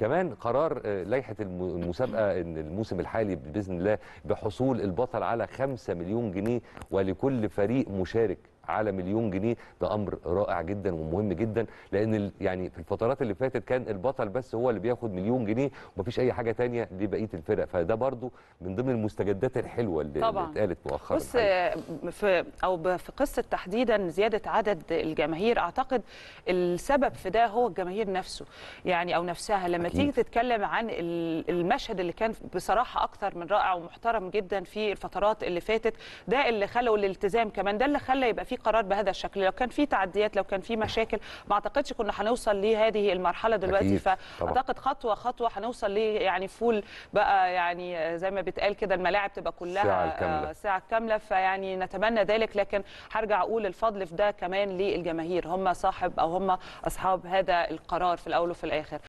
كمان قرار آه، لائحه المسابقه ان الموسم الحالي باذن الله بحصول البطل على 5 مليون جنيه ولكل فريق مشارك على مليون جنيه ده امر رائع جدا ومهم جدا لان يعني في الفترات اللي فاتت كان البطل بس هو اللي بياخد مليون جنيه ومفيش اي حاجه تانية لبقيه الفرق فده برده من ضمن المستجدات الحلوه اللي, طبعا. اللي اتقالت مؤخرا بص آه، في او في قصه تحديدا زياده عدد الجماهير اعتقد السبب في ده هو الجماهير نفسه يعني او نفسها لما أكيد. تيجي تتكلم عن المشهد اللي كان بصراحه اكثر من رائع ومحترم جدا في الفترات اللي فاتت ده اللي خلى الالتزام كمان ده اللي خلى يبقى في قرار بهذا الشكل لو كان في تعديات لو كان في مشاكل ما اعتقدش كنا هنوصل لهذه المرحله دلوقتي فاعتقد خطوه خطوه هنوصل ليه يعني فول بقى يعني زي ما بتقال كده الملاعب تبقى كلها ساعه كامله آه، ساعه كامله فيعني نتمنى ذلك لكن هرجع اقول الفضل في ده كمان للجماهير هم صاحب او هم اصحاب هذا القرار في الاول وفي الاخر